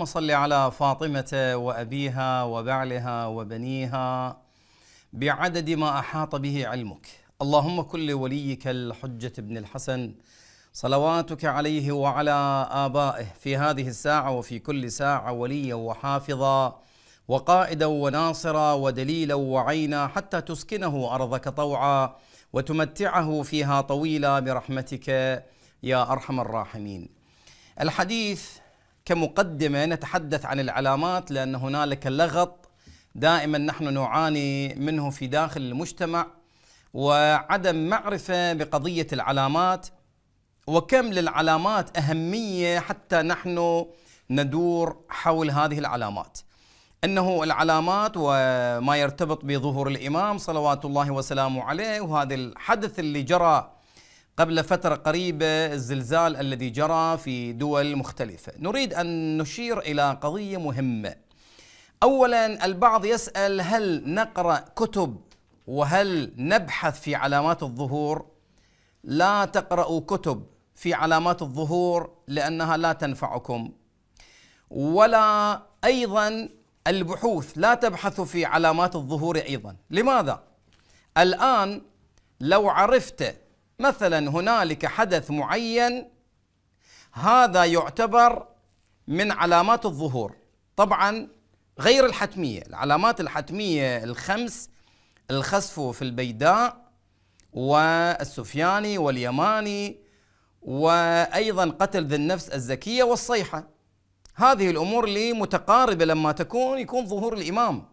اللهم صل على فاطمه وابيها وبعلها وبنيها بعدد ما احاط به علمك اللهم كن لوليك الحجه بن الحسن صلواتك عليه وعلى ابائه في هذه الساعه وفي كل ساعه وليا وحافظا وقائدا وناصرا ودليلا وعينا حتى تسكنه ارضك طوعا وتمتعه فيها طويلا برحمتك يا ارحم الراحمين. الحديث كمقدمه نتحدث عن العلامات لان هنالك لغط دائما نحن نعاني منه في داخل المجتمع وعدم معرفه بقضيه العلامات وكم للعلامات اهميه حتى نحن ندور حول هذه العلامات. انه العلامات وما يرتبط بظهور الامام صلوات الله وسلامه عليه وهذا الحدث اللي جرى قبل فترة قريبة الزلزال الذي جرى في دول مختلفة نريد أن نشير إلى قضية مهمة أولا البعض يسأل هل نقرأ كتب وهل نبحث في علامات الظهور لا تقرأوا كتب في علامات الظهور لأنها لا تنفعكم ولا أيضا البحوث لا تبحث في علامات الظهور أيضا لماذا؟ الآن لو عرفت مثلا هنالك حدث معين هذا يعتبر من علامات الظهور طبعا غير الحتميه العلامات الحتميه الخمس الخسف في البيداء والسفياني واليماني وايضا قتل ذي النفس الزكيه والصيحه هذه الامور اللي متقاربه لما تكون يكون ظهور الامام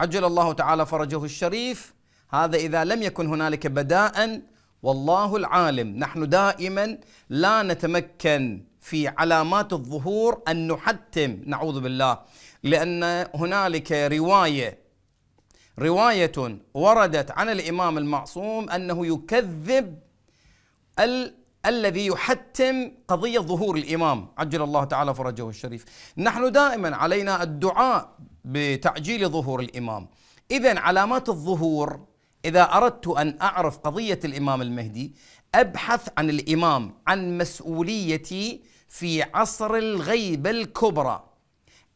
عجل الله تعالى فرجه الشريف هذا اذا لم يكن هنالك بداء والله العالم نحن دائما لا نتمكن في علامات الظهور ان نحتم نعوذ بالله لان هنالك روايه روايه وردت عن الامام المعصوم انه يكذب ال الذي يحتم قضيه ظهور الامام عجل الله تعالى فرجه الشريف نحن دائما علينا الدعاء بتعجيل ظهور الامام اذا علامات الظهور إذا أردت أن أعرف قضية الإمام المهدي أبحث عن الإمام عن مسؤوليتي في عصر الغيبة الكبرى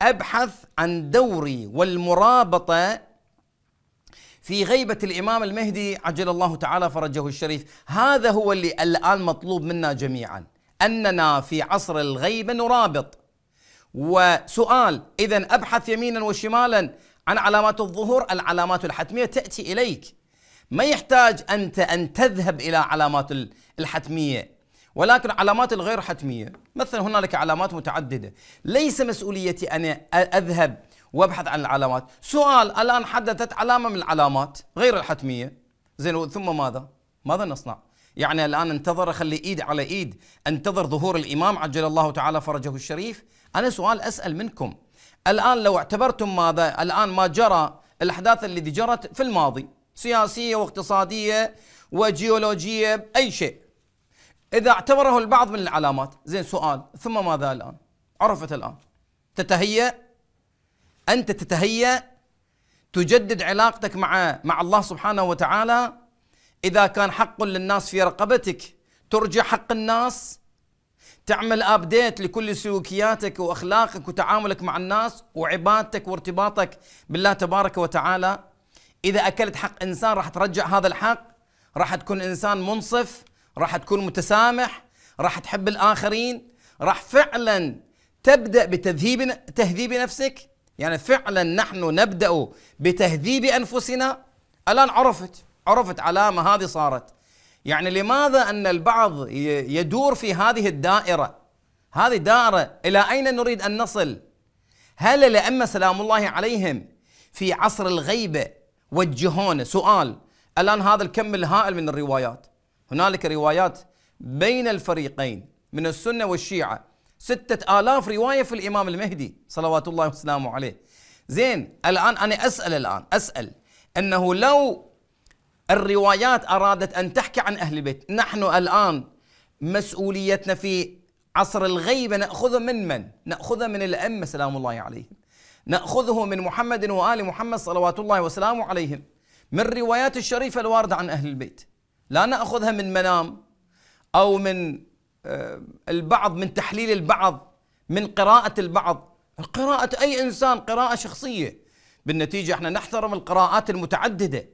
أبحث عن دوري والمرابطة في غيبة الإمام المهدي عجل الله تعالى فرجه الشريف هذا هو اللي الآن مطلوب منا جميعا أننا في عصر الغيبة نرابط وسؤال إذا أبحث يمينا وشمالا عن علامات الظهور العلامات الحتمية تأتي إليك ما يحتاج أنت أن تذهب إلى علامات الحتمية ولكن علامات الغير حتمية مثلا هنالك علامات متعددة ليس مسؤوليتي ان أذهب وابحث عن العلامات سؤال الآن حدثت علامة من العلامات غير الحتمية زين ثم ماذا ماذا نصنع يعني الآن انتظر أخلي إيد على إيد انتظر ظهور الإمام عجل الله تعالى فرجه الشريف أنا سؤال أسأل منكم الآن لو اعتبرتم ماذا الآن ما جرى الأحداث التي جرت في الماضي سياسية واقتصادية وجيولوجية اي شيء إذا اعتبره البعض من العلامات زين سؤال ثم ماذا الآن عرفت الآن تتهيأ أنت تتهيأ تجدد علاقتك مع مع الله سبحانه وتعالى إذا كان حق للناس في رقبتك ترجع حق الناس تعمل ابديت لكل سلوكياتك واخلاقك وتعاملك مع الناس وعبادتك وارتباطك بالله تبارك وتعالى اذا اكلت حق انسان راح ترجع هذا الحق راح تكون انسان منصف راح تكون متسامح راح تحب الاخرين راح فعلا تبدا بتذهيب تهذيب نفسك يعني فعلا نحن نبدا بتهذيب انفسنا الان عرفت عرفت علامه هذه صارت يعني لماذا ان البعض يدور في هذه الدائره هذه دائره الى اين نريد ان نصل هل الائمه سلام الله عليهم في عصر الغيبه وجهونا سؤال الآن هذا الكم الهائل من الروايات هنالك روايات بين الفريقين من السنة والشيعة ستة آلاف رواية في الإمام المهدي صلوات الله وسلامه عليه زين الآن أنا أسأل الآن أسأل أنه لو الروايات أرادت أن تحكي عن أهل البيت نحن الآن مسؤوليتنا في عصر الغيبة نأخذها من من؟ نأخذ من ناخذها من الايمه سلام الله عليهم نأخذه من محمد وآل محمد صلوات الله وسلامه عليهم من روايات الشريفة الواردة عن أهل البيت لا نأخذها من منام أو من آه، البعض من تحليل البعض من قراءة البعض قراءة أي إنسان قراءة شخصية بالنتيجة احنا نحترم القراءات المتعددة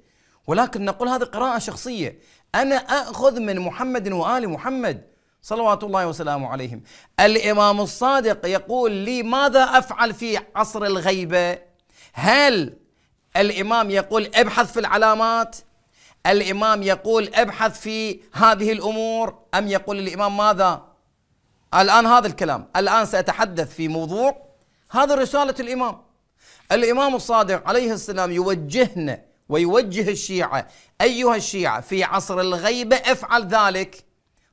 ولكن نقول هذه قراءة شخصية أنا أخذ من محمد وآل محمد صلوات الله وسلامه عليهم الامام الصادق يقول لي ماذا افعل في عصر الغيبه هل الامام يقول ابحث في العلامات الامام يقول ابحث في هذه الامور ام يقول الامام ماذا الان هذا الكلام الان ساتحدث في موضوع هذا رساله الامام الامام الصادق عليه السلام يوجهنا ويوجه الشيعه ايها الشيعه في عصر الغيبه افعل ذلك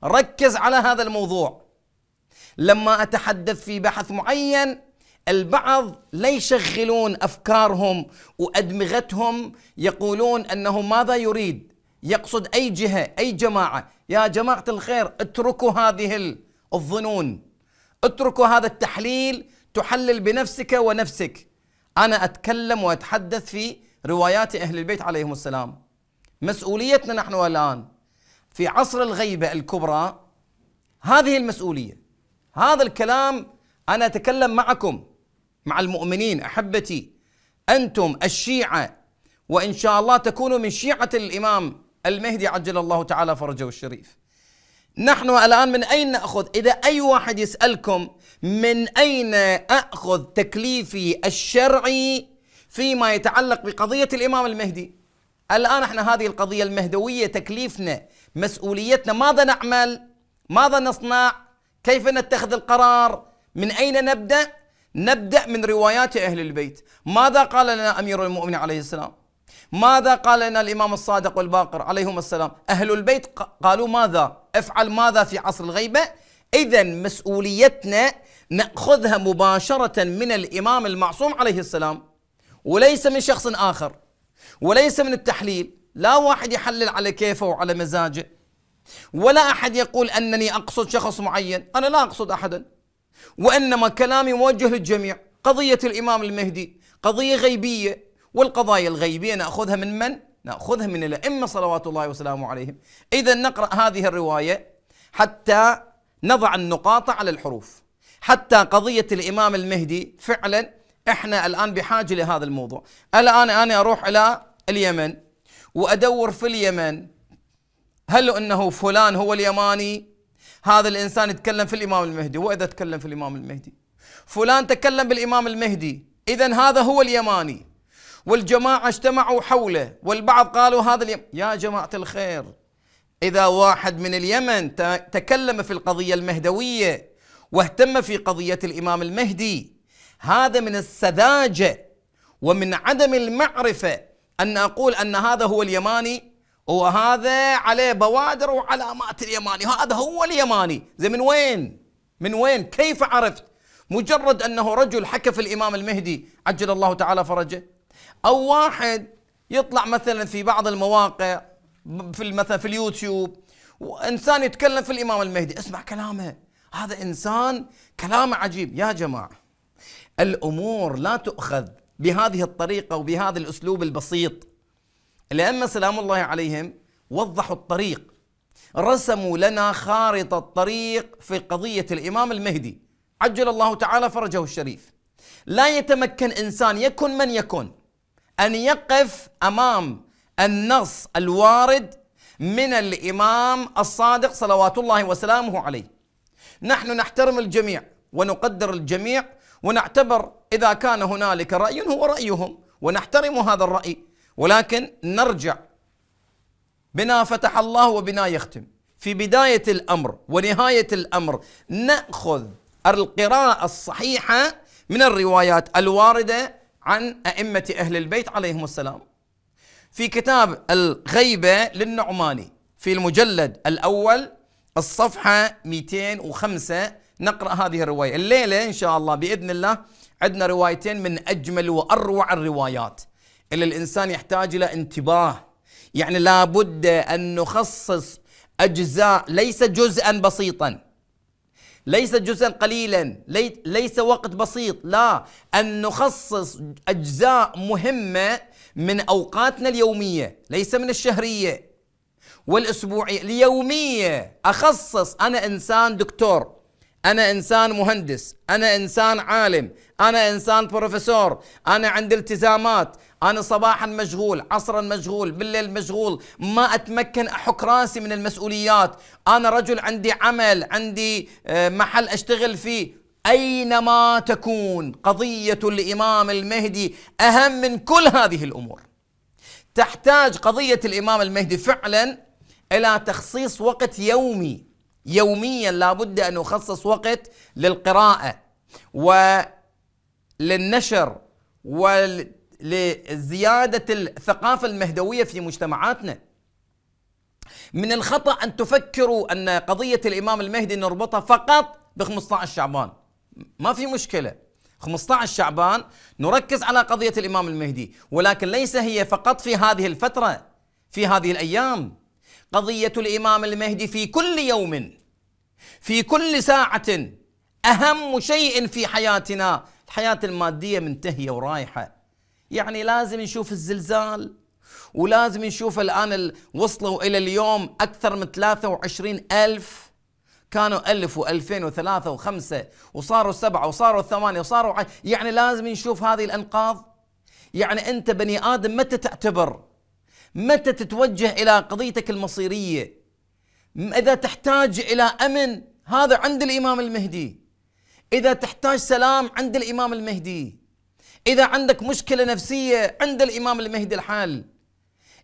ركز على هذا الموضوع لما اتحدث في بحث معين البعض لا يشغلون افكارهم وادمغتهم يقولون انه ماذا يريد يقصد اي جهه اي جماعه يا جماعه الخير اتركوا هذه الظنون اتركوا هذا التحليل تحلل بنفسك ونفسك انا اتكلم واتحدث في روايات اهل البيت عليهم السلام مسؤوليتنا نحن الان في عصر الغيبة الكبرى هذه المسؤولية هذا الكلام أنا أتكلم معكم مع المؤمنين أحبتي أنتم الشيعة وإن شاء الله تكونوا من شيعة الإمام المهدي عجل الله تعالى فرجه الشريف نحن الآن من أين نأخذ إذا أي واحد يسألكم من أين أخذ تكليفي الشرعي فيما يتعلق بقضية الإمام المهدي الآن احنا هذه القضية المهدوية تكليفنا مسؤوليتنا ماذا نعمل ماذا نصنع كيف نتخذ القرار من أين نبدأ نبدأ من روايات أهل البيت ماذا قال لنا أمير المؤمنين عليه السلام ماذا قال لنا الإمام الصادق والباقر عليهم السلام أهل البيت قالوا ماذا افعل ماذا في عصر الغيبة إذا مسؤوليتنا نأخذها مباشرة من الإمام المعصوم عليه السلام وليس من شخص آخر وليس من التحليل لا واحد يحلل على كيفه وعلى مزاجه ولا أحد يقول أنني أقصد شخص معين أنا لا أقصد أحدا وإنما كلامي موجه للجميع قضية الإمام المهدي قضية غيبية والقضايا الغيبية نأخذها من من؟ نأخذها من الأئمة صلوات الله وسلامه عليهم إذا نقرأ هذه الرواية حتى نضع النقاط على الحروف حتى قضية الإمام المهدي فعلا إحنا الآن بحاجة لهذا الموضوع الآن أنا أروح إلى اليمن وأدور في اليمن هل أنه فلان هو اليماني هذا الإنسان يتكلم في الإمام المهدي وإذا تكلم في الإمام المهدي فلان تكلم بالإمام المهدي إذا هذا هو اليماني والجماعة اجتمعوا حوله والبعض قالوا هذا اليم... يا جماعة الخير إذا واحد من اليمن تكلم في القضية المهدوية واهتم في قضية الإمام المهدي هذا من السذاجة ومن عدم المعرفة أن أقول أن هذا هو اليماني وهذا عليه بوادر وعلامات اليماني هذا هو اليماني زي من وين من وين كيف عرفت مجرد أنه رجل حكى في الإمام المهدي عجل الله تعالى فرجه أو واحد يطلع مثلا في بعض المواقع في مثلا في اليوتيوب وإنسان يتكلم في الإمام المهدي اسمع كلامه هذا إنسان كلامه عجيب يا جماعة الأمور لا تؤخذ بهذه الطريقه وبهذا الاسلوب البسيط الائمه سلام الله عليهم وضحوا الطريق رسموا لنا خارطه الطريق في قضيه الامام المهدي عجل الله تعالى فرجه الشريف لا يتمكن انسان يكن من يكن ان يقف امام النص الوارد من الامام الصادق صلوات الله وسلامه عليه نحن نحترم الجميع ونقدر الجميع ونعتبر إذا كان هنالك رأي هو رأيهم ونحترم هذا الرأي ولكن نرجع بنا فتح الله وبنا يختم في بداية الأمر ونهاية الأمر نأخذ القراءة الصحيحة من الروايات الواردة عن أئمة أهل البيت عليهم السلام في كتاب الغيبة للنعماني في المجلد الأول الصفحة 205 نقرأ هذه الرواية الليلة إن شاء الله بإذن الله عندنا روايتين من أجمل وأروع الروايات اللي الإنسان يحتاج إلى انتباه يعني لابد أن نخصص أجزاء ليس جزءا بسيطا ليس جزءا قليلا ليس وقت بسيط لا أن نخصص أجزاء مهمة من أوقاتنا اليومية ليس من الشهرية والأسبوعية اليومية أخصص أنا إنسان دكتور أنا إنسان مهندس أنا إنسان عالم أنا إنسان بروفيسور أنا عندي التزامات أنا صباحا مشغول عصرا مشغول بالليل مشغول ما أتمكن أحك راسي من المسؤوليات أنا رجل عندي عمل عندي آه، محل أشتغل فيه أينما تكون قضية الإمام المهدي أهم من كل هذه الأمور تحتاج قضية الإمام المهدي فعلا إلى تخصيص وقت يومي يوميا لابد أن أخصص وقت للقراءة وللنشر ولزيادة الثقافة المهدوية في مجتمعاتنا من الخطأ أن تفكروا أن قضية الإمام المهدي نربطها فقط ب 15 شعبان ما في مشكلة 15 شعبان نركز على قضية الإمام المهدي ولكن ليس هي فقط في هذه الفترة في هذه الأيام قضية الإمام المهدي في كل يوم في كل ساعة أهم شيء في حياتنا الحياة المادية منتهية ورايحة يعني لازم نشوف الزلزال ولازم نشوف الآن وصلوا إلى اليوم أكثر من 23 ألف كانوا ألف وألفين وثلاثة وخمسة وصاروا سبعة وصاروا ثمانية وصاروا يعني لازم نشوف هذه الأنقاض يعني أنت بني آدم متى تعتبر متى تتوجه الى قضيتك المصيريه اذا تحتاج الى امن هذا عند الامام المهدي اذا تحتاج سلام عند الامام المهدي اذا عندك مشكله نفسيه عند الامام المهدي الحال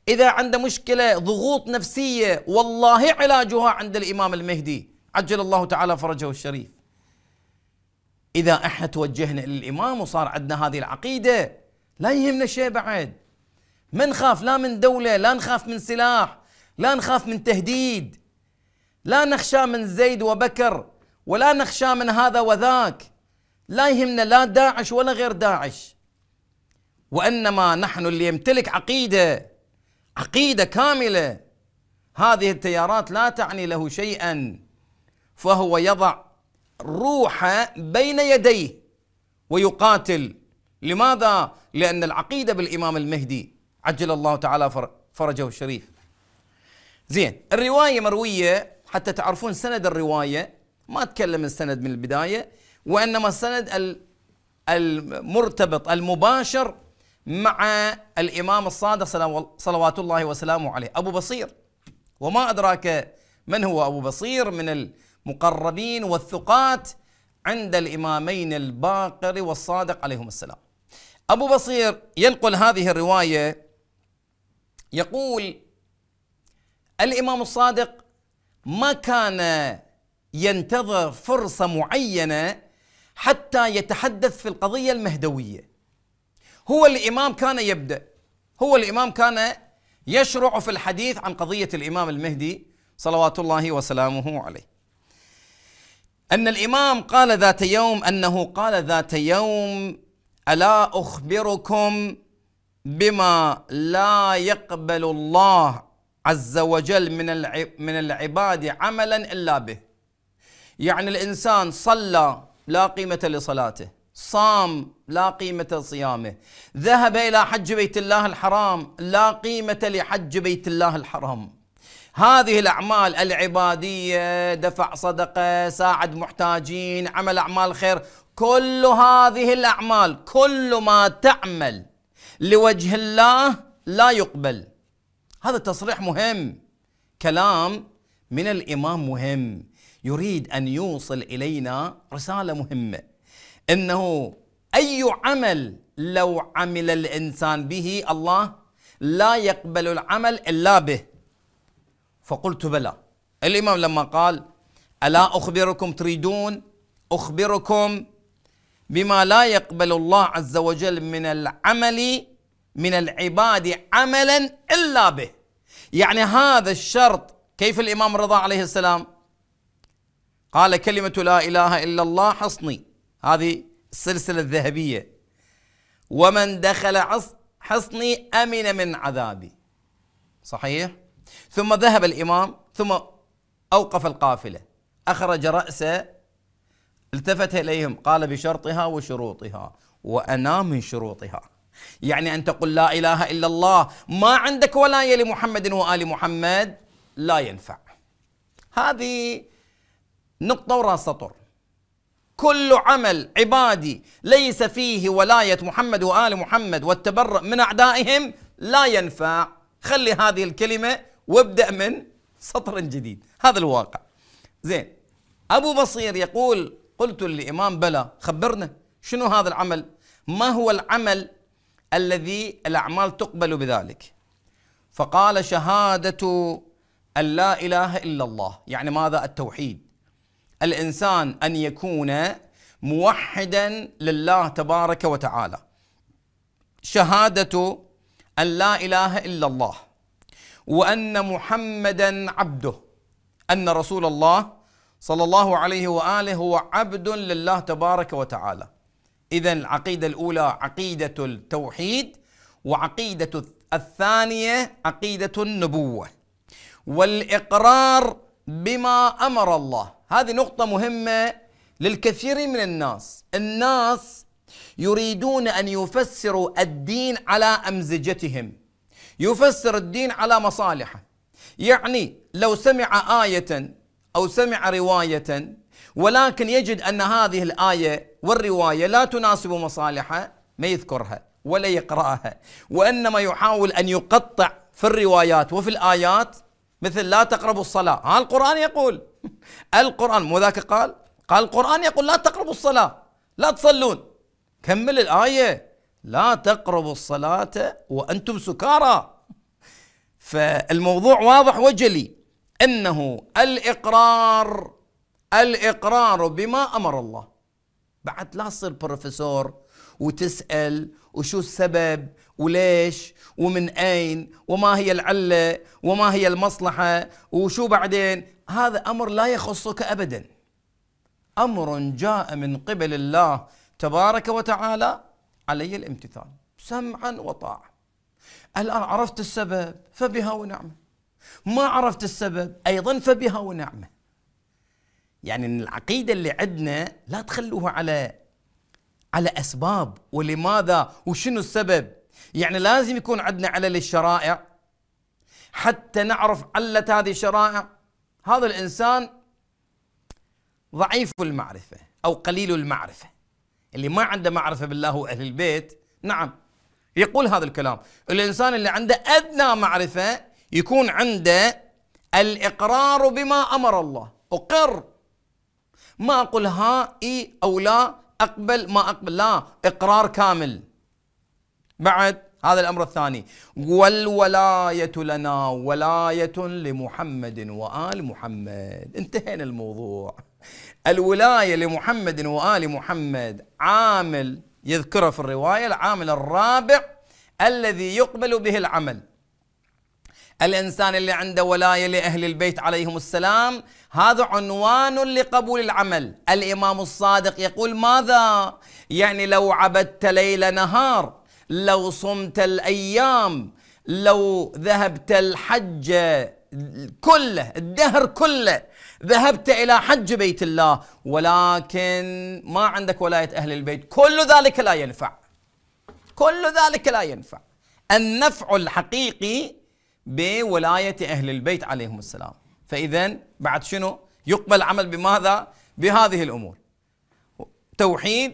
اذا عنده مشكله ضغوط نفسيه والله علاجها عند الامام المهدي عجل الله تعالى فرجه الشريف اذا احنا توجهنا للامام وصار عندنا هذه العقيده لا يهمنا شيء بعد ما نخاف لا من دولة لا نخاف من سلاح لا نخاف من تهديد لا نخشى من زيد وبكر ولا نخشى من هذا وذاك لا يهمنا لا داعش ولا غير داعش وانما نحن اللي يمتلك عقيده عقيده كامله هذه التيارات لا تعني له شيئا فهو يضع روحه بين يديه ويقاتل لماذا؟ لان العقيده بالامام المهدي عجل الله تعالى فرجه الشريف زين الرواية مروية حتى تعرفون سند الرواية ما أتكلم السند من البداية وإنما السند المرتبط المباشر مع الإمام الصادق صلوات الله وسلامه عليه أبو بصير وما أدراك من هو أبو بصير من المقربين والثقات عند الإمامين الباقر والصادق عليهم السلام أبو بصير ينقل هذه الرواية يقول الامام الصادق ما كان ينتظر فرصه معينه حتى يتحدث في القضيه المهدويه هو الامام كان يبدا هو الامام كان يشرع في الحديث عن قضيه الامام المهدي صلوات الله وسلامه عليه ان الامام قال ذات يوم انه قال ذات يوم الا اخبركم بما لا يقبل الله عز وجل من من العباد عملا الا به. يعني الانسان صلى لا قيمه لصلاته، صام لا قيمه لصيامه، ذهب الى حج بيت الله الحرام لا قيمه لحج بيت الله الحرام. هذه الأعمال العبادية دفع صدقة ساعد محتاجين عمل أعمال خير كل هذه الأعمال كل ما تعمل لوجه الله لا يقبل هذا تصريح مهم كلام من الامام مهم يريد ان يوصل الينا رساله مهمه انه اي عمل لو عمل الانسان به الله لا يقبل العمل الا به فقلت بلى الامام لما قال الا اخبركم تريدون اخبركم بما لا يقبل الله عز وجل من العمل من العباد عملا الا به يعني هذا الشرط كيف الامام رضا عليه السلام قال كلمه لا اله الا الله حصني هذه السلسله الذهبيه ومن دخل حصني امن من عذابي صحيح ثم ذهب الامام ثم اوقف القافله اخرج راسه التفت اليهم قال بشرطها وشروطها وانا من شروطها يعني ان تقول لا اله الا الله ما عندك ولايه لمحمد وال محمد لا ينفع هذه نقطه وراء سطر كل عمل عبادي ليس فيه ولايه محمد وال محمد والتبرؤ من اعدائهم لا ينفع خلي هذه الكلمه وابدا من سطر جديد هذا الواقع زين ابو بصير يقول قلت للإمام بلى خبرنا شنو هذا العمل ما هو العمل الذي الأعمال تقبل بذلك فقال شهادة أن لا إله إلا الله يعني ماذا التوحيد الإنسان أن يكون موحدا لله تبارك وتعالى شهادة أن لا إله إلا الله وأن محمدا عبده أن رسول الله صلى الله عليه واله هو عبد لله تبارك وتعالى. اذا العقيده الاولى عقيده التوحيد وعقيده الثانيه عقيده النبوه. والاقرار بما امر الله، هذه نقطه مهمه للكثير من الناس، الناس يريدون ان يفسروا الدين على امزجتهم. يفسر الدين على مصالحه. يعني لو سمع آية أو سمع رواية ولكن يجد أن هذه الآية والرواية لا تناسب مصالحه ما يذكرها ولا يقرأها وإنما يحاول أن يقطع في الروايات وفي الآيات مثل لا تقربوا الصلاة ها القرآن يقول القرآن مو ذاك قال قال القرآن يقول لا تقربوا الصلاة لا تصلون كمل الآية لا تقربوا الصلاة وأنتم سكارى فالموضوع واضح وجلي انه الاقرار الاقرار بما امر الله بعد لا تصير بروفيسور وتسال وشو السبب وليش ومن اين وما هي العله وما هي المصلحه وشو بعدين هذا امر لا يخصك ابدا امر جاء من قبل الله تبارك وتعالى علي الامتثال سمعا وطاعه الان عرفت السبب فبها ونعمه ما عرفت السبب ايضا فبها ونعمه يعني العقيده اللي عندنا لا تخلوها على على اسباب ولماذا وشنو السبب يعني لازم يكون عندنا علل الشرائع حتى نعرف علة هذه الشرائع هذا الانسان ضعيف المعرفه او قليل المعرفه اللي ما عنده معرفه بالله واهل البيت نعم يقول هذا الكلام الانسان اللي عنده ادنى معرفه يكون عنده الإقرار بما أمر الله أقر ما أقول ها إي أو لا أقبل ما أقبل لا إقرار كامل بعد هذا الأمر الثاني والولاية لنا ولاية لمحمد وآل محمد انتهينا الموضوع الولاية لمحمد وآل محمد عامل يذكره في الرواية العامل الرابع الذي يقبل به العمل الإنسان اللي عنده ولاية لأهل البيت عليهم السلام هذا عنوان لقبول العمل الإمام الصادق يقول ماذا؟ يعني لو عبدت ليل نهار لو صمت الأيام لو ذهبت الحج كله الدهر كله ذهبت إلى حج بيت الله ولكن ما عندك ولاية أهل البيت كل ذلك لا ينفع كل ذلك لا ينفع النفع الحقيقي بولاية أهل البيت عليهم السلام فإذا بعد شنو يقبل عمل بماذا بهذه الأمور توحيد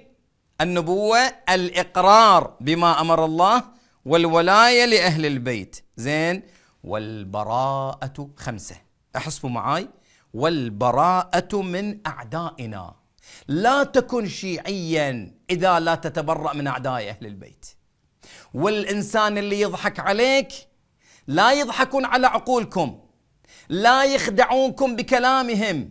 النبوة الإقرار بما أمر الله والولاية لأهل البيت زين والبراءة خمسة احسبوا معاي والبراءة من أعدائنا لا تكن شيعيا إذا لا تتبرأ من أعداء أهل البيت والإنسان اللي يضحك عليك لا يضحكون على عقولكم لا يخدعونكم بكلامهم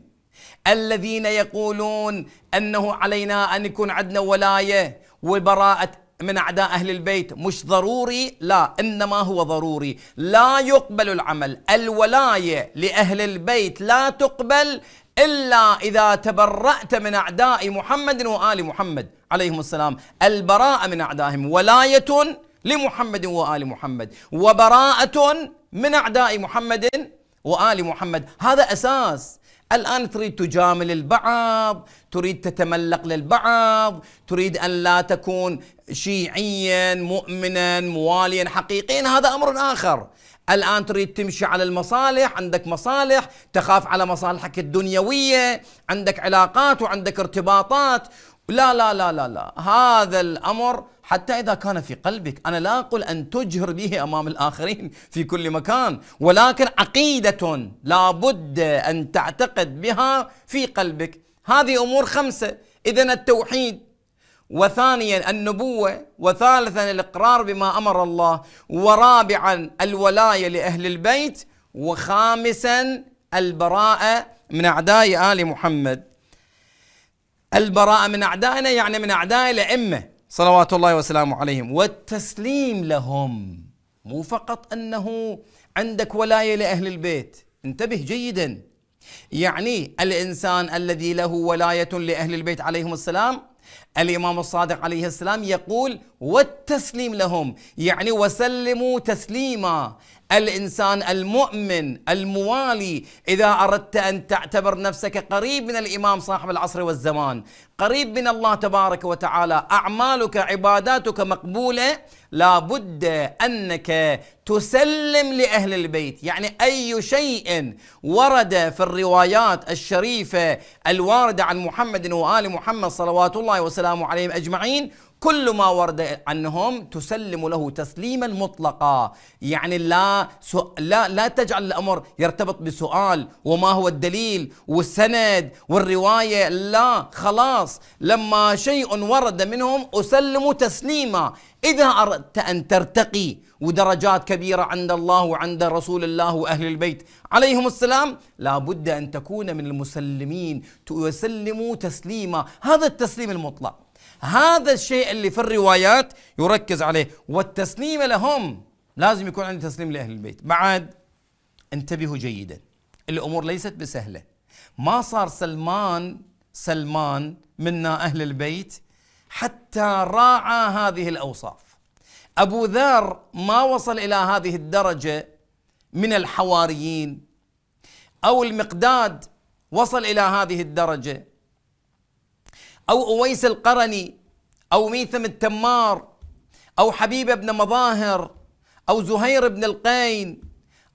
الذين يقولون انه علينا ان يكون عندنا ولايه وبراءه من اعداء اهل البيت مش ضروري لا انما هو ضروري لا يقبل العمل الولايه لاهل البيت لا تقبل الا اذا تبرأت من اعداء محمد وال محمد عليهم السلام البراءه من اعدائهم ولايه لمحمد وآل محمد وبراءة من أعداء محمد وآل محمد هذا أساس الآن تريد تجامل البعض تريد تتملق للبعض تريد أن لا تكون شيعيا مؤمنا مواليا حقيقيا هذا أمر آخر الآن تريد تمشي على المصالح عندك مصالح تخاف على مصالحك الدنيوية عندك علاقات وعندك ارتباطات لا لا لا لا لا هذا الأمر حتى إذا كان في قلبك أنا لا أقول أن تجهر به أمام الآخرين في كل مكان ولكن عقيدة لابد أن تعتقد بها في قلبك هذه أمور خمسة إذا التوحيد وثانيا النبوة وثالثا الإقرار بما أمر الله ورابعا الولاية لأهل البيت وخامسا البراءة من أعداء آل محمد البراءة من أعدائنا يعني من أعداء الأئمة صلوات الله وسلامه عليهم والتسليم لهم مو فقط انه عندك ولايه لاهل البيت انتبه جيدا يعني الانسان الذي له ولايه لاهل البيت عليهم السلام الامام الصادق عليه السلام يقول والتسليم لهم يعني وسلموا تسليما الانسان المؤمن الموالي اذا اردت ان تعتبر نفسك قريب من الامام صاحب العصر والزمان قريب من الله تبارك وتعالى اعمالك عباداتك مقبوله لابد انك تسلم لاهل البيت يعني اي شيء ورد في الروايات الشريفه الوارده عن محمد وال محمد صلوات الله وسلامه عليهم اجمعين كل ما ورد عنهم تسلم له تسليما مطلقا يعني لا سو... لا لا تجعل الامر يرتبط بسؤال وما هو الدليل والسند والروايه لا خلاص لما شيء ورد منهم اسلم تسليما اذا اردت ان ترتقي ودرجات كبيره عند الله وعند رسول الله واهل البيت عليهم السلام لابد ان تكون من المسلمين تسلم تسليما هذا التسليم المطلق هذا الشيء اللي في الروايات يركز عليه والتسليم لهم لازم يكون عندي تسليم لأهل البيت بعد انتبهوا جيدا الأمور ليست بسهلة ما صار سلمان سلمان منا أهل البيت حتى راعى هذه الأوصاف أبو ذر ما وصل إلى هذه الدرجة من الحواريين أو المقداد وصل إلى هذه الدرجة أو أويس القرني أو ميثم التمار أو حبيب بن مظاهر أو زهير بن القين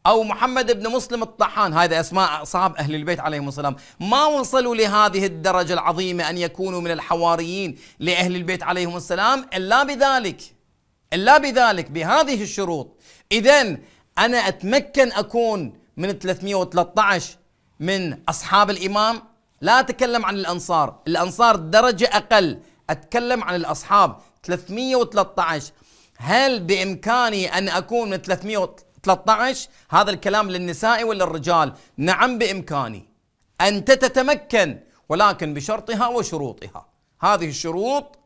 أو محمد بن مسلم الطحان هذا أسماء أصحاب أهل البيت عليهم السلام ما وصلوا لهذه الدرجة العظيمة أن يكونوا من الحواريين لأهل البيت عليهم السلام إلا بذلك إلا بذلك بهذه الشروط إذا أنا أتمكن أكون من 313 من أصحاب الإمام لا أتكلم عن الأنصار الأنصار درجة أقل أتكلم عن الأصحاب 313 هل بإمكاني أن أكون من 313 هذا الكلام للنساء وللرجال نعم بإمكاني أنت تتمكن ولكن بشرطها وشروطها هذه الشروط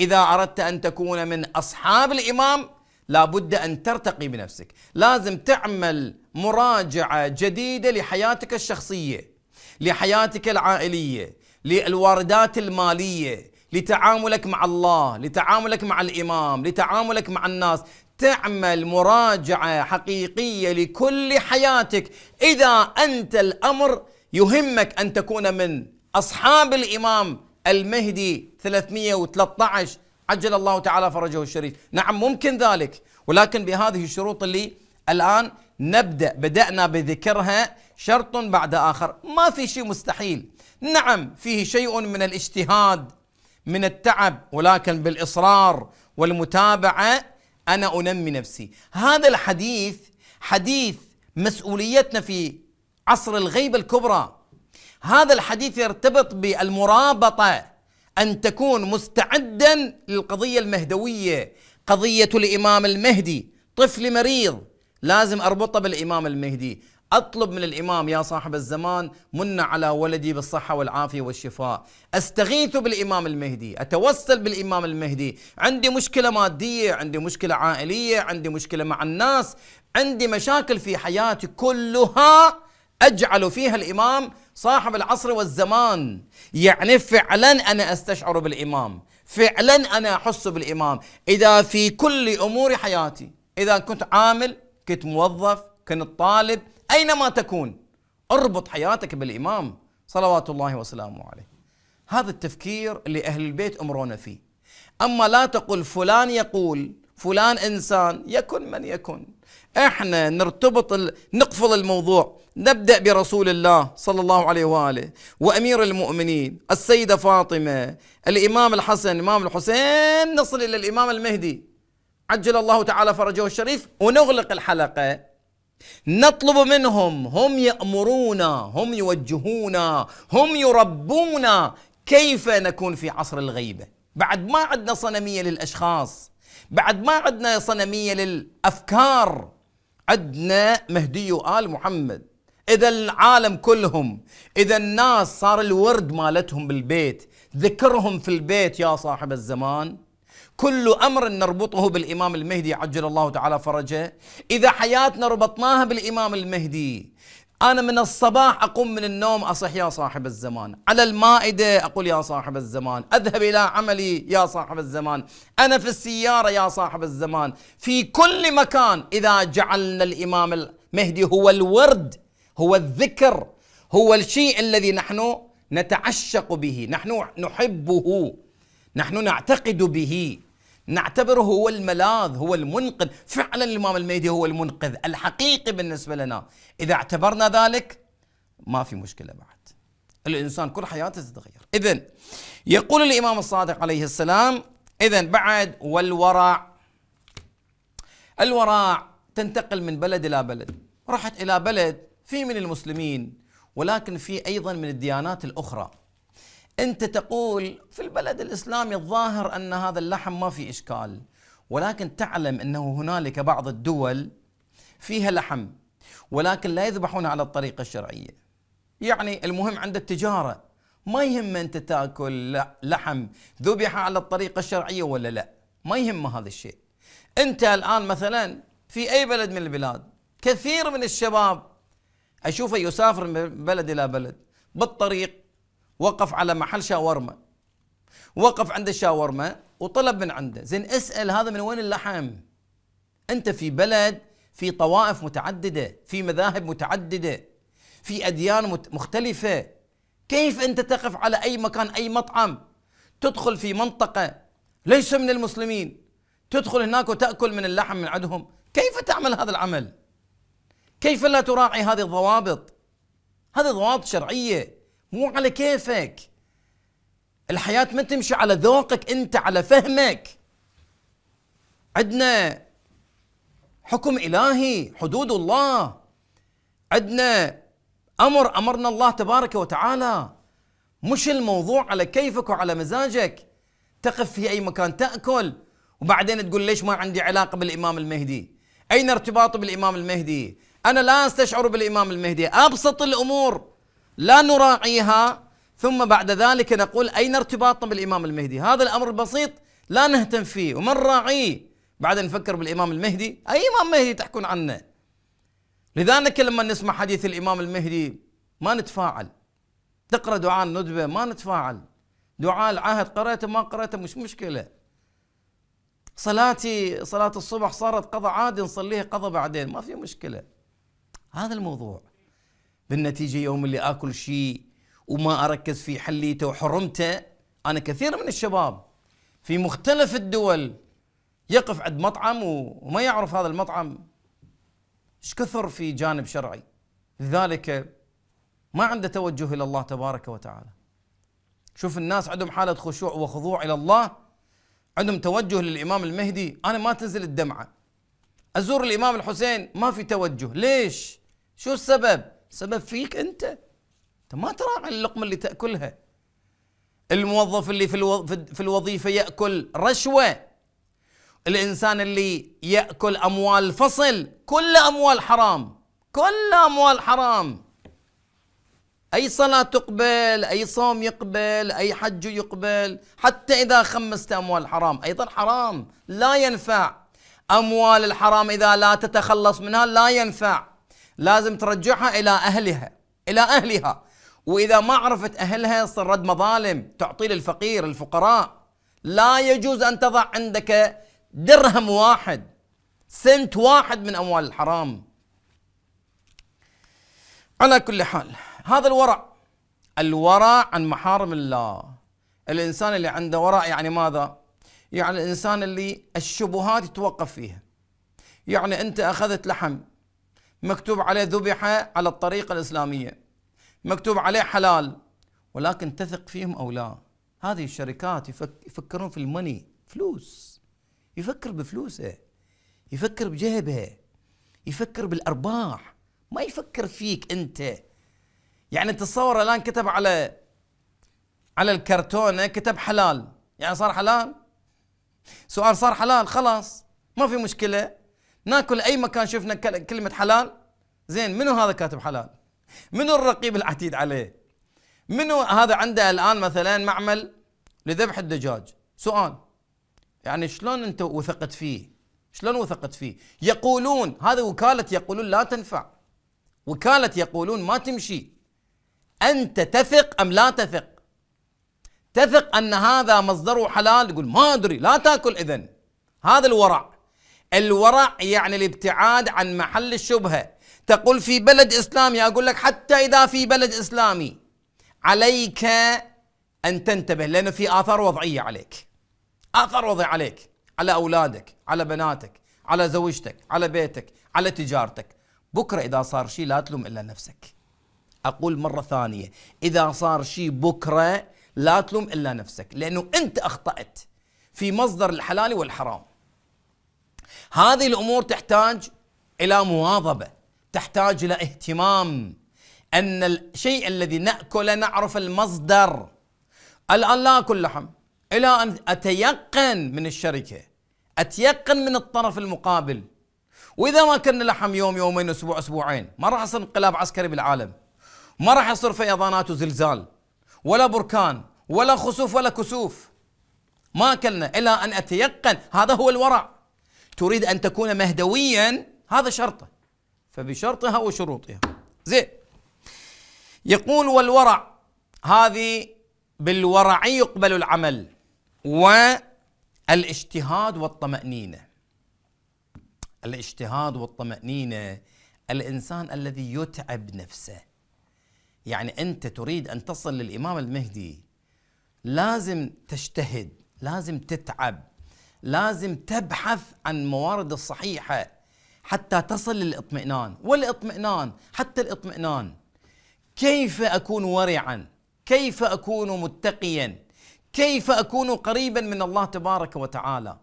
إذا أردت أن تكون من أصحاب الإمام لابد أن ترتقي بنفسك لازم تعمل مراجعة جديدة لحياتك الشخصية لحياتك العائليه للواردات الماليه لتعاملك مع الله لتعاملك مع الامام لتعاملك مع الناس تعمل مراجعه حقيقيه لكل حياتك اذا انت الامر يهمك ان تكون من اصحاب الامام المهدي 313 عجل الله تعالى فرجه الشريف نعم ممكن ذلك ولكن بهذه الشروط اللي الان نبدأ بدأنا بذكرها شرط بعد آخر ما في شيء مستحيل نعم فيه شيء من الاجتهاد من التعب ولكن بالإصرار والمتابعة أنا أنمي نفسي هذا الحديث حديث مسؤوليتنا في عصر الغيبة الكبرى هذا الحديث يرتبط بالمرابطة أن تكون مستعدا للقضية المهدوية قضية الإمام المهدي طفل مريض لازم اربطه بالامام المهدي اطلب من الامام يا صاحب الزمان من على ولدي بالصحه والعافيه والشفاء استغيث بالامام المهدي اتوسل بالامام المهدي عندي مشكله ماديه عندي مشكله عائليه عندي مشكله مع الناس عندي مشاكل في حياتي كلها اجعل فيها الامام صاحب العصر والزمان يعني فعلا انا استشعر بالامام فعلا انا احس بالامام اذا في كل امور حياتي اذا كنت عامل كنت موظف كنت طالب أينما تكون اربط حياتك بالإمام صلوات الله وسلامه عليه هذا التفكير اللي أهل البيت أمرونا فيه أما لا تقل فلان يقول فلان إنسان يكن من يكن احنا نرتبط نقفل الموضوع نبدا برسول الله صلى الله عليه واله وامير المؤمنين السيده فاطمه الامام الحسن الامام الحسين نصل الى الامام المهدي عجل الله تعالى فرجه الشريف ونغلق الحلقة نطلب منهم هم يأمرونا هم يوجهونا هم يربونا كيف نكون في عصر الغيبة بعد ما عندنا صنمية للأشخاص بعد ما عندنا صنمية للأفكار عندنا مهدي آل محمد إذا العالم كلهم إذا الناس صار الورد مالتهم بالبيت ذكرهم في البيت يا صاحب الزمان كل امر نربطه بالامام المهدي عجل الله تعالى فرجه اذا حياتنا ربطناها بالامام المهدي انا من الصباح اقوم من النوم اصح يا صاحب الزمان على المائده اقول يا صاحب الزمان اذهب الى عملي يا صاحب الزمان انا في السياره يا صاحب الزمان في كل مكان اذا جعلنا الامام المهدي هو الورد هو الذكر هو الشيء الذي نحن نتعشق به نحن نحبه نحن نعتقد به نعتبره هو الملاذ هو المنقذ فعلا الإمام المهدي هو المنقذ الحقيقي بالنسبة لنا إذا اعتبرنا ذلك ما في مشكلة بعد الإنسان كل حياته تتغير إذا يقول الإمام الصادق عليه السلام إذا بعد والورع الورع تنتقل من بلد إلى بلد رحت إلى بلد في من المسلمين ولكن في أيضا من الديانات الأخرى انت تقول في البلد الاسلامي الظاهر ان هذا اللحم ما في اشكال ولكن تعلم انه هنالك بعض الدول فيها لحم ولكن لا يذبحون على الطريقه الشرعيه. يعني المهم عند التجاره ما يهم انت تاكل لحم ذبح على الطريقه الشرعيه ولا لا، ما يهم هذا الشيء. انت الان مثلا في اي بلد من البلاد كثير من الشباب اشوفه يسافر من بلد الى بلد بالطريق وقف على محل شاورما وقف عند الشاورما وطلب من عنده زين اسأل هذا من وين اللحم أنت في بلد في طوائف متعددة في مذاهب متعددة في أديان مختلفة كيف أنت تقف على أي مكان أي مطعم تدخل في منطقة ليس من المسلمين تدخل هناك وتأكل من اللحم من عندهم كيف تعمل هذا العمل كيف لا تراعي هذه الضوابط هذه ضوابط شرعية مو على كيفك الحياة ما تمشي على ذوقك أنت على فهمك عندنا حكم إلهي حدود الله عندنا أمر أمرنا الله تبارك وتعالى مش الموضوع على كيفك وعلى مزاجك تقف في أي مكان تأكل وبعدين تقول ليش ما عندي علاقة بالإمام المهدي أين ارتباطي بالإمام المهدي أنا لا أستشعر بالإمام المهدي أبسط الأمور لا نراعيها ثم بعد ذلك نقول أين ارتباطنا بالإمام المهدي هذا الأمر البسيط لا نهتم فيه ومن راعيه بعد نفكر بالإمام المهدي أي إمام مهدي تحكون عنه لذلك لما نسمع حديث الإمام المهدي ما نتفاعل تقرأ دعاء الندبة ما نتفاعل دعاء العهد قرأته ما قرأته مش مشكلة صلاتي صلاة الصبح صارت قضاء عادي نصليها قضاء بعدين ما في مشكلة هذا الموضوع بالنتيجه يوم اللي اكل شيء وما اركز في حليته وحرمته انا كثير من الشباب في مختلف الدول يقف عند مطعم وما يعرف هذا المطعم ايش كثر في جانب شرعي لذلك ما عنده توجه الى الله تبارك وتعالى شوف الناس عندهم حاله خشوع وخضوع الى الله عندهم توجه للامام المهدي انا ما تنزل الدمعه ازور الامام الحسين ما في توجه ليش شو السبب سبب فيك انت انت ما تراعي اللقمه اللي تاكلها الموظف اللي في في الوظيفه ياكل رشوه الانسان اللي ياكل اموال فصل كل اموال حرام كل اموال حرام اي صلاه تقبل اي صوم يقبل اي حج يقبل حتى اذا خمست اموال حرام ايضا حرام لا ينفع اموال الحرام اذا لا تتخلص منها لا ينفع لازم ترجعها إلى أهلها إلى أهلها وإذا ما عرفت أهلها تصير رد مظالم تعطي للفقير الفقراء لا يجوز أن تضع عندك درهم واحد سنت واحد من أموال الحرام على كل حال هذا الورع الورع عن محارم الله الإنسان اللي عنده ورع يعني ماذا؟ يعني الإنسان اللي الشبهات يتوقف فيها يعني أنت أخذت لحم مكتوب عليه ذبح على الطريقة الإسلامية مكتوب عليه حلال ولكن تثق فيهم أو لا هذه الشركات يفكرون في المني فلوس يفكر بفلوسه يفكر بجيبه يفكر بالأرباح ما يفكر فيك أنت يعني تصور الآن كتب على على الكرتونة كتب حلال يعني صار حلال سؤال صار حلال خلاص ما في مشكلة ناكل اي مكان شفنا كلمه حلال زين منو هذا كاتب حلال منو الرقيب العتيد عليه منو هذا عنده الان مثلا معمل لذبح الدجاج سؤال يعني شلون انت وثقت فيه شلون وثقت فيه يقولون هذا وكاله يقولون لا تنفع وكاله يقولون ما تمشي انت تثق ام لا تثق تثق ان هذا مصدره حلال يقول ما ادري لا تاكل اذن هذا الورع الورع يعني الابتعاد عن محل الشبهة تقول في بلد إسلامي أقول لك حتى إذا في بلد إسلامي عليك أن تنتبه لأنه في آثار وضعية عليك آثار وضعية عليك على أولادك على بناتك على زوجتك على بيتك على تجارتك بكرة إذا صار شيء لا تلوم إلا نفسك أقول مرة ثانية إذا صار شيء بكرة لا تلوم إلا نفسك لأنه أنت أخطأت في مصدر الحلال والحرام هذه الامور تحتاج الى مواظبه تحتاج الى اهتمام ان الشيء الذي ناكله نعرف المصدر الان لا اكل لحم الى ان اتيقن من الشركه اتيقن من الطرف المقابل واذا ما كنا لحم يوم يومين اسبوع اسبوعين ما راح يصير انقلاب عسكري بالعالم ما راح يصير فيضانات وزلزال ولا بركان ولا خسوف ولا كسوف ما اكلنا الى ان اتيقن هذا هو الورع تريد أن تكون مهدويا هذا شرطه فبشرطها وشروطها زين يقول والورع هذه بالورع يقبل العمل والاجتهاد والطمأنينة الاجتهاد والطمأنينة الإنسان الذي يتعب نفسه يعني أنت تريد أن تصل للإمام المهدي لازم تجتهد لازم تتعب لازم تبحث عن موارد الصحيحة حتى تصل للاطمئنان والاطمئنان حتى الاطمئنان كيف أكون ورعا كيف أكون متقيا كيف أكون قريبا من الله تبارك وتعالى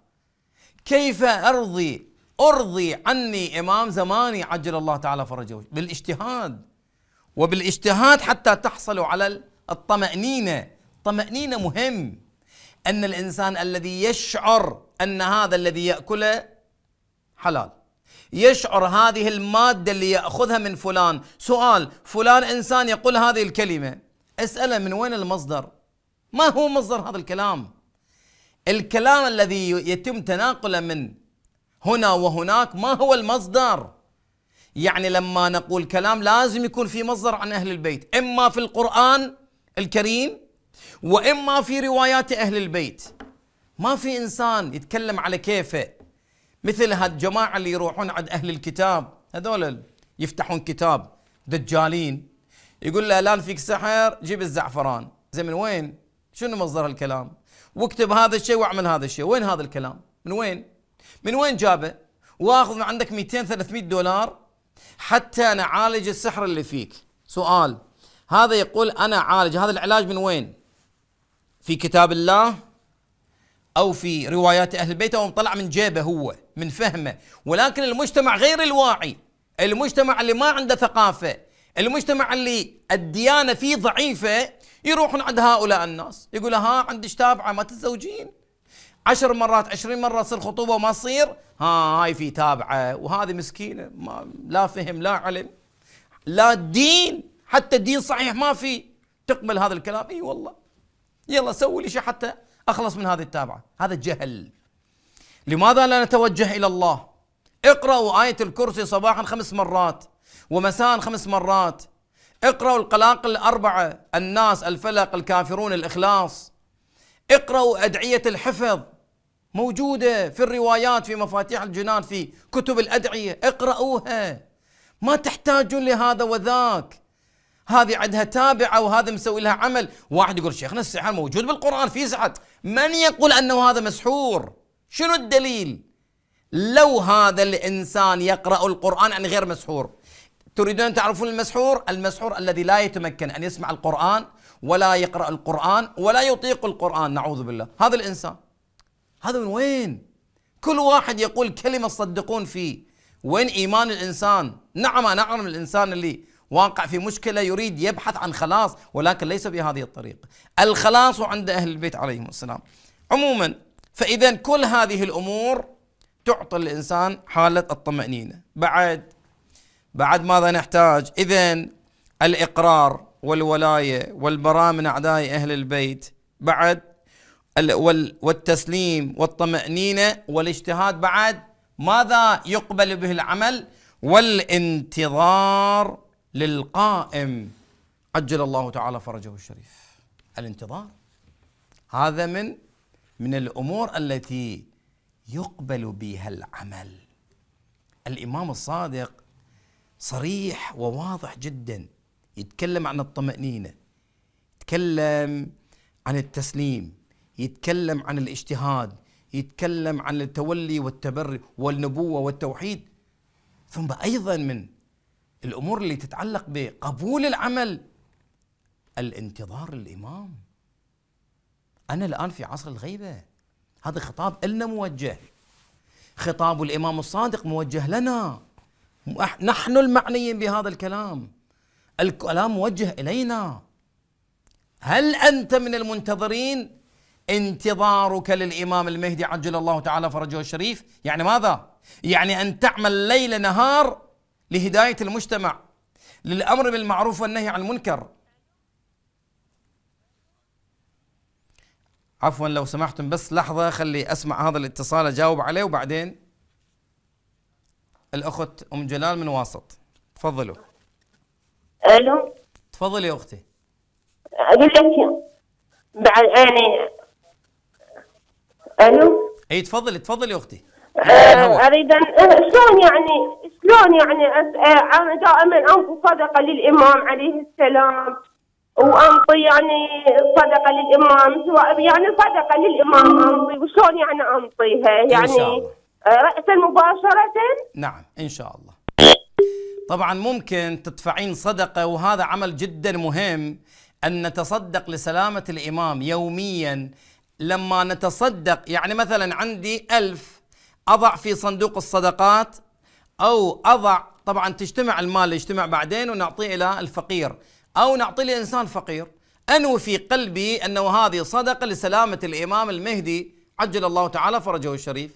كيف أرضي أرضي عني إمام زماني عجل الله تعالى فرجه بالاجتهاد وبالاجتهاد حتى تحصلوا على الطمأنينة طمأنينة مهم أن الإنسان الذي يشعر ان هذا الذي ياكله حلال يشعر هذه الماده اللي ياخذها من فلان سؤال فلان انسان يقول هذه الكلمه اساله من وين المصدر ما هو مصدر هذا الكلام الكلام الذي يتم تناقله من هنا وهناك ما هو المصدر يعني لما نقول كلام لازم يكون في مصدر عن اهل البيت اما في القران الكريم واما في روايات اهل البيت ما في انسان يتكلم على كيفه مثل هالجماعه اللي يروحون عند اهل الكتاب هذول يفتحون كتاب دجالين يقول له الان فيك سحر جيب الزعفران زين من وين؟ شنو مصدر هالكلام؟ واكتب هذا الشيء واعمل هذا الشيء، وين هذا الكلام؟ من وين؟ من وين جابه؟ واخذ من عندك 200 300 دولار حتى انا اعالج السحر اللي فيك. سؤال هذا يقول انا اعالج هذا العلاج من وين؟ في كتاب الله أو في روايات أهل البيت او طلع من جيبه هو من فهمه ولكن المجتمع غير الواعي المجتمع اللي ما عنده ثقافة المجتمع اللي الديانة فيه ضعيفة يروحون عند هؤلاء الناس يقول ها عندك تابعة ما تتزوجين عشر مرات عشرين مرة تصير خطوبة وما تصير ها هاي في تابعة وهذه مسكينة ما لا فهم لا علم لا دين حتى الدين صحيح ما في تقبل هذا الكلام اي والله يلا سوي لي شيء حتى اخلص من هذه التابعه هذا جهل لماذا لا نتوجه الى الله اقرأوا آية الكرسي صباحا خمس مرات ومساء خمس مرات اقرأوا القلاقل الأربعة الناس الفلق الكافرون الإخلاص اقرأوا أدعية الحفظ موجودة في الروايات في مفاتيح الجنان في كتب الأدعية اقرأوها ما تحتاجون لهذا وذاك هذه عندها تابعه وهذا مسوي لها عمل واحد يقول شيخنا السحر موجود بالقران في سحر من يقول انه هذا مسحور شنو الدليل لو هذا الانسان يقرا القران عن يعني غير مسحور تريدون ان تعرفون المسحور المسحور الذي لا يتمكن ان يسمع القران ولا يقرا القران ولا يطيق القران نعوذ بالله هذا الانسان هذا من وين كل واحد يقول كلمه تصدقون فيه وين ايمان الانسان نعم انا اعلم الانسان اللي واقع في مشكلة يريد يبحث عن خلاص ولكن ليس بهذه الطريقة الخلاص عند أهل البيت عليهم السلام عموما فإذا كل هذه الأمور تعطي الإنسان حالة الطمأنينة بعد بعد ماذا نحتاج إذا الإقرار والولاية والبراء من أعداء أهل البيت بعد والتسليم والطمأنينة والاجتهاد بعد ماذا يقبل به العمل والانتظار للقائم عجل الله تعالى فرجه الشريف الانتظار هذا من من الامور التي يقبل بها العمل الامام الصادق صريح وواضح جدا يتكلم عن الطمأنينة يتكلم عن التسليم يتكلم عن الاجتهاد يتكلم عن التولي والتبري والنبوة والتوحيد ثم أيضا من الامور اللي تتعلق بقبول العمل الانتظار الامام انا الان في عصر الغيبه هذا خطاب النا موجه خطاب الامام الصادق موجه لنا نحن المعنيين بهذا الكلام الكلام موجه الينا هل انت من المنتظرين انتظارك للامام المهدي عجل الله تعالى فرجه الشريف يعني ماذا يعني ان تعمل ليل نهار لهدايه المجتمع للامر بالمعروف والنهي عن المنكر عفوا لو سمحتم بس لحظه خلي اسمع هذا الاتصال اجاوب عليه وبعدين الاخت ام جلال من واسط تفضلوا الو تفضلي يا اختي اقول لك بعد يعني الو اي تفضلي تفضلي يا اختي آه، نعم. اريد ان آه، شلون يعني شلون يعني آه، انا دائما انفي صدقه للامام عليه السلام وانطي يعني صدقه للامام سواء يعني صدقه للامام انطي وشلون يعني انطيها يعني راسا مباشره نعم ان شاء الله طبعا ممكن تدفعين صدقه وهذا عمل جدا مهم ان نتصدق لسلامه الامام يوميا لما نتصدق يعني مثلا عندي ألف اضع في صندوق الصدقات او اضع طبعا تجتمع المال يجتمع بعدين ونعطيه الى الفقير او نعطيه لانسان فقير انوي في قلبي انه هذه صدقه لسلامه الامام المهدي عجل الله تعالى فرجه الشريف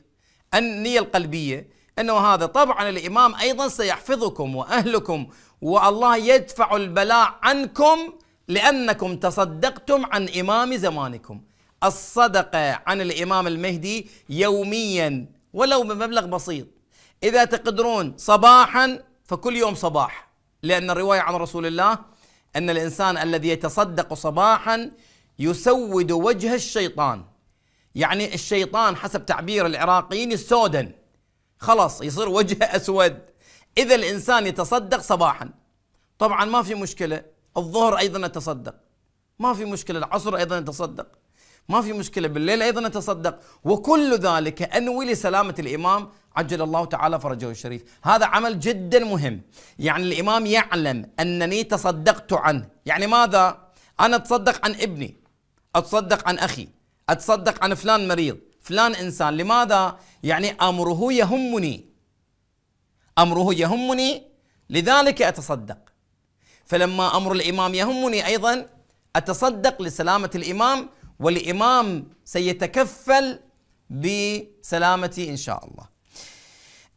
النيه القلبيه انه هذا طبعا الامام ايضا سيحفظكم واهلكم والله يدفع البلاء عنكم لانكم تصدقتم عن امام زمانكم الصدقه عن الامام المهدي يوميا ولو بمبلغ بسيط إذا تقدرون صباحا فكل يوم صباح لأن الرواية عن رسول الله أن الإنسان الذي يتصدق صباحا يسود وجه الشيطان يعني الشيطان حسب تعبير العراقيين السودن خلاص يصير وجهه أسود إذا الإنسان يتصدق صباحا طبعا ما في مشكلة الظهر أيضا يتصدق ما في مشكلة العصر أيضا يتصدق ما في مشكلة بالليل أيضا نتصدق وكل ذلك أنوي لسلامة الإمام عجل الله تعالى فرجه الشريف هذا عمل جدا مهم يعني الإمام يعلم أنني تصدقت عنه يعني ماذا؟ أنا أتصدق عن ابني أتصدق عن أخي أتصدق عن فلان مريض فلان إنسان لماذا؟ يعني أمره يهمني أمره يهمني لذلك أتصدق فلما أمر الإمام يهمني أيضا أتصدق لسلامة الإمام والإمام سيتكفل بسلامتي إن شاء الله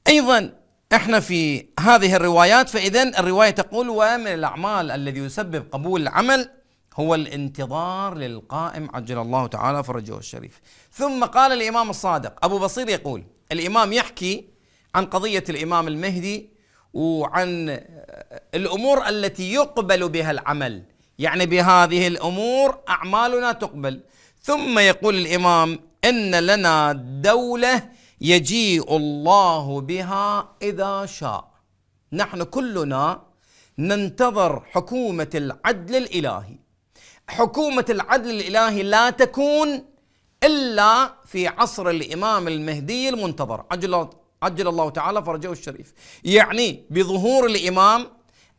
أيضا احنا في هذه الروايات فإذا الرواية تقول ومن الأعمال الذي يسبب قبول العمل هو الانتظار للقائم عجل الله تعالى فرجه الشريف ثم قال الإمام الصادق أبو بصير يقول الإمام يحكي عن قضية الإمام المهدي وعن الأمور التي يقبل بها العمل يعني بهذه الامور اعمالنا تقبل ثم يقول الامام ان لنا دوله يجيء الله بها اذا شاء نحن كلنا ننتظر حكومه العدل الالهي حكومه العدل الالهي لا تكون الا في عصر الامام المهدي المنتظر عجل عجل الله تعالى فرجه الشريف يعني بظهور الامام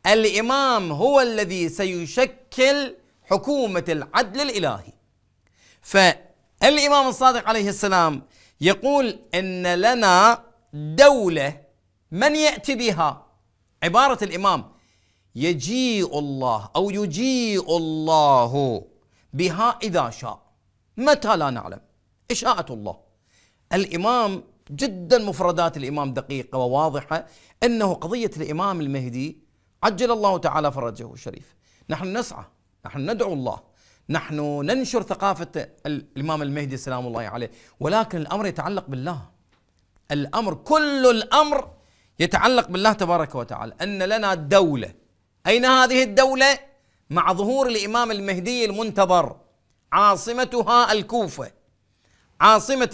الامام هو الذي سيشكل شكل حكومة العدل الإلهي فالإمام الصادق عليه السلام يقول أن لنا دولة من يأتي بها عبارة الإمام يجيء الله أو يجيء الله بها إذا شاء متى لا نعلم إشاءة الله الإمام جدا مفردات الإمام دقيقة وواضحة أنه قضية الإمام المهدي عجل الله تعالى فرجه الشريف نحن نسعى نحن ندعو الله نحن ننشر ثقافة الإمام المهدي سلام الله عليه ولكن الأمر يتعلق بالله الأمر كل الأمر يتعلق بالله تبارك وتعالى أن لنا دولة أين هذه الدولة؟ مع ظهور الإمام المهدي المنتظر عاصمتها الكوفة عاصمة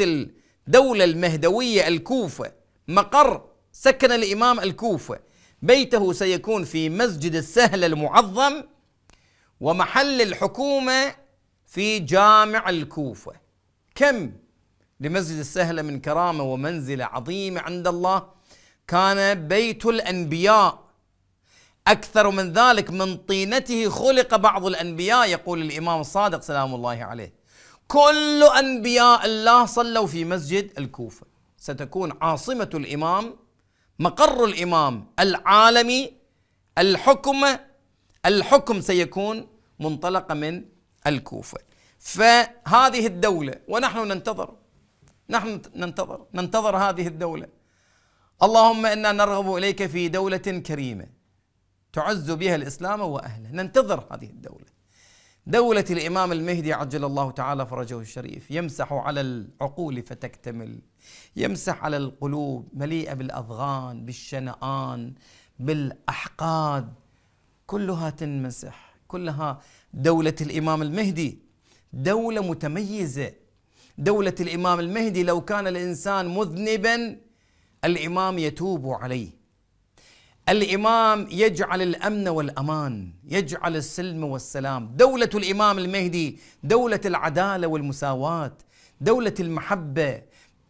الدولة المهدوية الكوفة مقر سكن الإمام الكوفة بيته سيكون في مسجد السهل المعظم ومحل الحكومة في جامع الكوفة كم لمسجد السهلة من كرامة ومنزلة عظيمة عند الله كان بيت الأنبياء أكثر من ذلك من طينته خلق بعض الأنبياء يقول الإمام الصادق سلام الله عليه كل أنبياء الله صلوا في مسجد الكوفة ستكون عاصمة الإمام مقر الإمام العالمي الحكم الحكم سيكون منطلقا من الكوفة فهذه الدولة ونحن ننتظر نحن ننتظر ننتظر هذه الدولة اللهم إنا نرغب إليك في دولة كريمة تعز بها الإسلام وأهله ننتظر هذه الدولة دولة الإمام المهدي عجل الله تعالى فرجه الشريف يمسح على العقول فتكتمل يمسح على القلوب مليئة بالأضغان بالشنآن بالأحقاد كلها تنمسح كلها دولة الإمام المهدي دولة متميزة دولة الإمام المهدي لو كان الإنسان مذنبا الإمام يتوب عليه الإمام يجعل الأمن والأمان يجعل السلم والسلام دولة الإمام المهدي دولة العدالة والمساواة دولة المحبة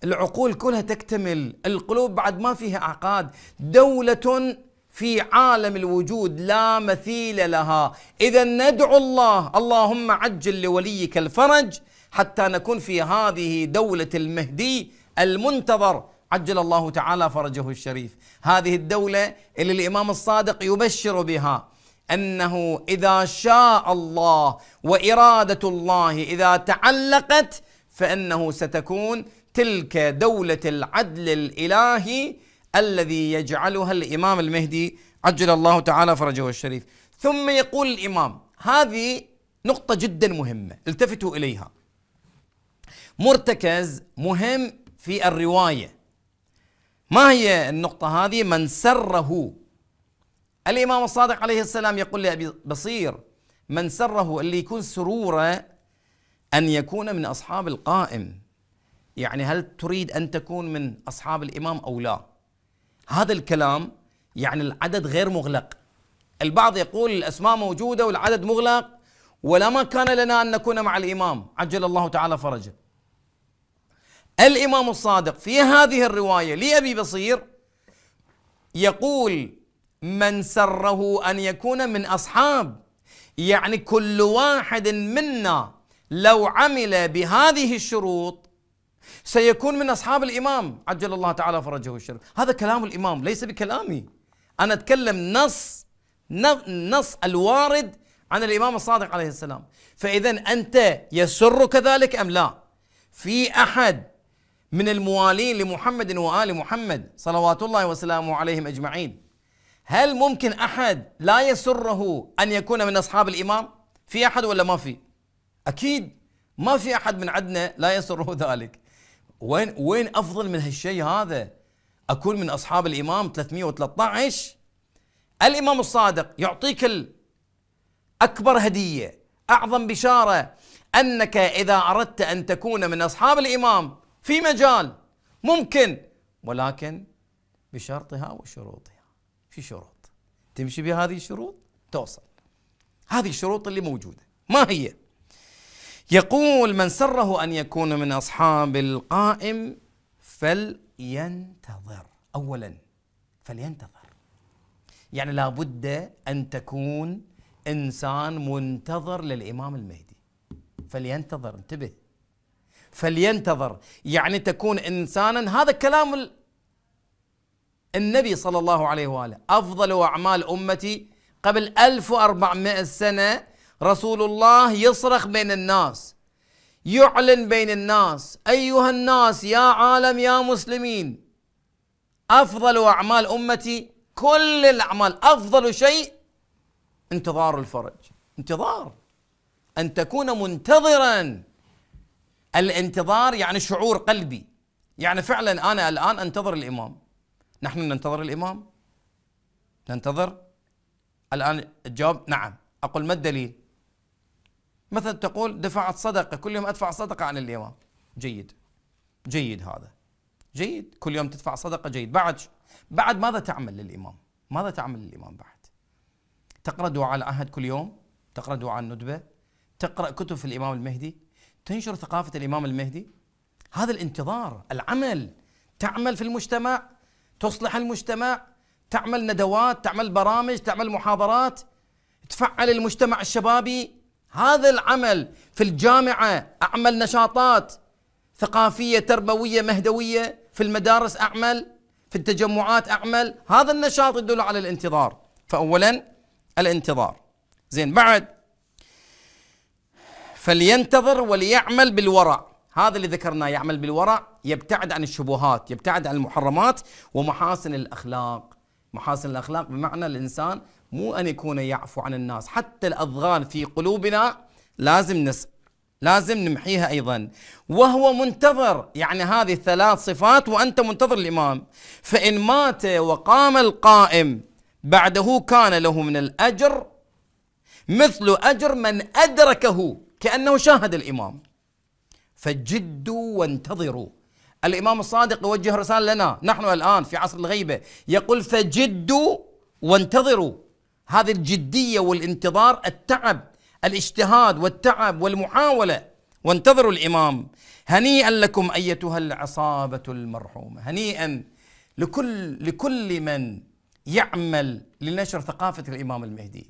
العقول كلها تكتمل القلوب بعد ما فيها أعقاد دولة في عالم الوجود لا مثيل لها اذا ندعو الله اللهم عجل لوليك الفرج حتى نكون في هذه دوله المهدي المنتظر عجل الله تعالى فرجه الشريف هذه الدوله اللي الامام الصادق يبشر بها انه اذا شاء الله واراده الله اذا تعلقت فانه ستكون تلك دوله العدل الالهي الذي يجعلها الامام المهدي عجل الله تعالى فرجه الشريف ثم يقول الامام هذه نقطه جدا مهمه التفتوا اليها مرتكز مهم في الروايه ما هي النقطه هذه من سره الامام الصادق عليه السلام يقول لابي بصير من سره اللي يكون سروره ان يكون من اصحاب القائم يعني هل تريد ان تكون من اصحاب الامام او لا هذا الكلام يعني العدد غير مغلق البعض يقول الأسماء موجودة والعدد مغلق ولما كان لنا أن نكون مع الإمام عجل الله تعالى فرجه الإمام الصادق في هذه الرواية لأبي بصير يقول من سره أن يكون من أصحاب يعني كل واحد منا لو عمل بهذه الشروط سيكون من أصحاب الإمام عجل الله تعالى فرجه الشريف هذا كلام الإمام ليس بكلامي أنا أتكلم نص نص الوارد عن الإمام الصادق عليه السلام فإذا أنت يسرك ذلك أم لا في أحد من الموالين لمحمد وآل محمد صلوات الله وسلامه عليهم أجمعين هل ممكن أحد لا يسره أن يكون من أصحاب الإمام في أحد ولا ما في أكيد ما في أحد من عدنا لا يسره ذلك وين وين افضل من هالشيء هذا؟ اكون من اصحاب الامام 313 الامام الصادق يعطيك اكبر هديه اعظم بشاره انك اذا اردت ان تكون من اصحاب الامام في مجال ممكن ولكن بشرطها وشروطها في شروط تمشي بهذه الشروط توصل هذه الشروط اللي موجوده ما هي؟ يقول من سره أن يكون من أصحاب القائم فلينتظر أولا فلينتظر يعني لابد أن تكون إنسان منتظر للإمام المهدي فلينتظر انتبه فلينتظر يعني تكون إنسانا هذا كلام النبي صلى الله عليه وآله أفضل أعمال أمتي قبل 1400 سنة رسول الله يصرخ بين الناس يعلن بين الناس أيها الناس يا عالم يا مسلمين أفضل أعمال أمتي كل الأعمال أفضل شيء انتظار الفرج انتظار أن تكون منتظرا الانتظار يعني شعور قلبي يعني فعلا أنا الآن أنتظر الإمام نحن ننتظر الإمام ننتظر الآن الجواب نعم أقول ما الدليل مثلا تقول دفعت صدقة كل يوم أدفع صدقة عن الإمام جيد جيد هذا جيد كل يوم تدفع صدقة جيد بعد بعد ماذا تعمل للإمام ماذا تعمل للإمام بعد تقرأ دعاء العهد كل يوم تقرأ دعاء الندبة تقرأ كتب في الإمام المهدي تنشر ثقافة الإمام المهدي هذا الانتظار العمل تعمل في المجتمع تصلح المجتمع تعمل ندوات تعمل برامج تعمل محاضرات تفعل المجتمع الشبابي هذا العمل في الجامعة أعمل نشاطات ثقافية تربوية مهدوية في المدارس أعمل في التجمعات أعمل هذا النشاط يدل على الانتظار فأولا الانتظار زين بعد فلينتظر وليعمل بالورع هذا اللي ذكرناه يعمل بالورع يبتعد عن الشبهات يبتعد عن المحرمات ومحاسن الأخلاق محاسن الأخلاق بمعنى الإنسان مو أن يكون يعفو عن الناس حتى الأضغان في قلوبنا لازم نس لازم نمحيها أيضا وهو منتظر يعني هذه الثلاث صفات وأنت منتظر الإمام فإن مات وقام القائم بعده كان له من الأجر مثل أجر من أدركه كأنه شاهد الإمام فجدوا وانتظروا الإمام الصادق يوجه رسالة لنا نحن الآن في عصر الغيبة يقول فجدوا وانتظروا هذه الجديه والانتظار التعب الاجتهاد والتعب والمحاوله وانتظروا الامام هنيئا لكم ايتها العصابه المرحومه هنيئا لكل لكل من يعمل لنشر ثقافه الامام المهدي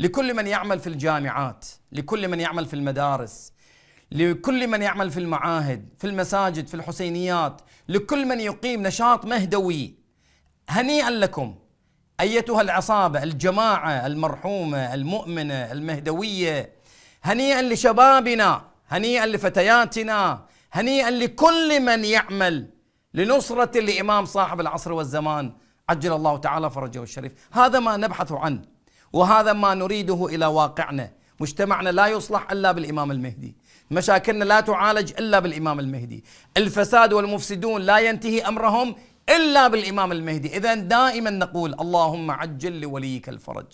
لكل من يعمل في الجامعات لكل من يعمل في المدارس لكل من يعمل في المعاهد في المساجد في الحسينيات لكل من يقيم نشاط مهدوي هنيئا لكم ايتها العصابه الجماعه المرحومه المؤمنه المهدويه هنيئا لشبابنا هنيئا لفتياتنا هنيئا لكل من يعمل لنصره الامام صاحب العصر والزمان عجل الله تعالى فرجه الشريف هذا ما نبحث عنه وهذا ما نريده الى واقعنا مجتمعنا لا يصلح الا بالامام المهدي مشاكلنا لا تعالج الا بالامام المهدي الفساد والمفسدون لا ينتهي امرهم إلا بالإمام المهدي إذا دائما نقول اللهم عجل لوليك الفرج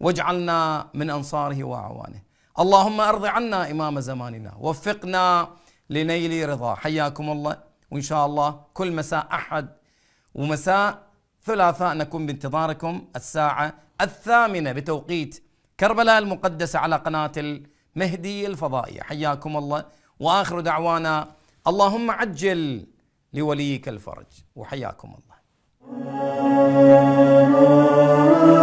واجعلنا من أنصاره وأعوانه اللهم أرض عنا إمام زماننا وفقنا لنيل رضا حياكم الله وإن شاء الله كل مساء أحد ومساء ثلاثاء نكون بانتظاركم الساعة الثامنة بتوقيت كربلاء المقدسة على قناة المهدي الفضائية حياكم الله وآخر دعوانا اللهم عجل لوليك الفرج وحياكم الله